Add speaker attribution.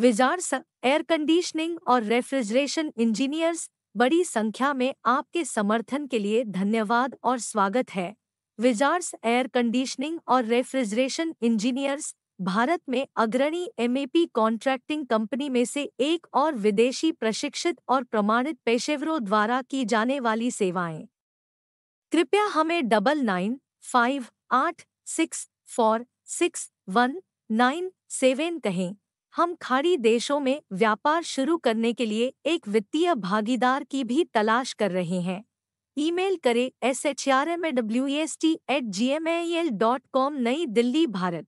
Speaker 1: wizards air conditioning और refrigeration engineers बड़ी संख्या में आपके समर्थन के लिए धन्यवाद और स्वागत है विजार्स एयर कंडीशनिंग और रेफ्रिजरेशन इंजीनियर्स भारत में अग्रणी एमएपी कॉन्ट्रैक्टिंग कंपनी में से एक और विदेशी प्रशिक्षित और प्रमाणित पेशेवरों द्वारा की जाने वाली सेवाएं कृपया हमें डबल नाइन फाइव आठ six four six one nine seven कहें हम खाड़ी देशों में व्यापार शुरू करने के लिए एक वित्तीय भागीदार की भी तलाश कर रहे हैं ईमेल करें S H R M W S T at G M A L dot com New Delhi Bharat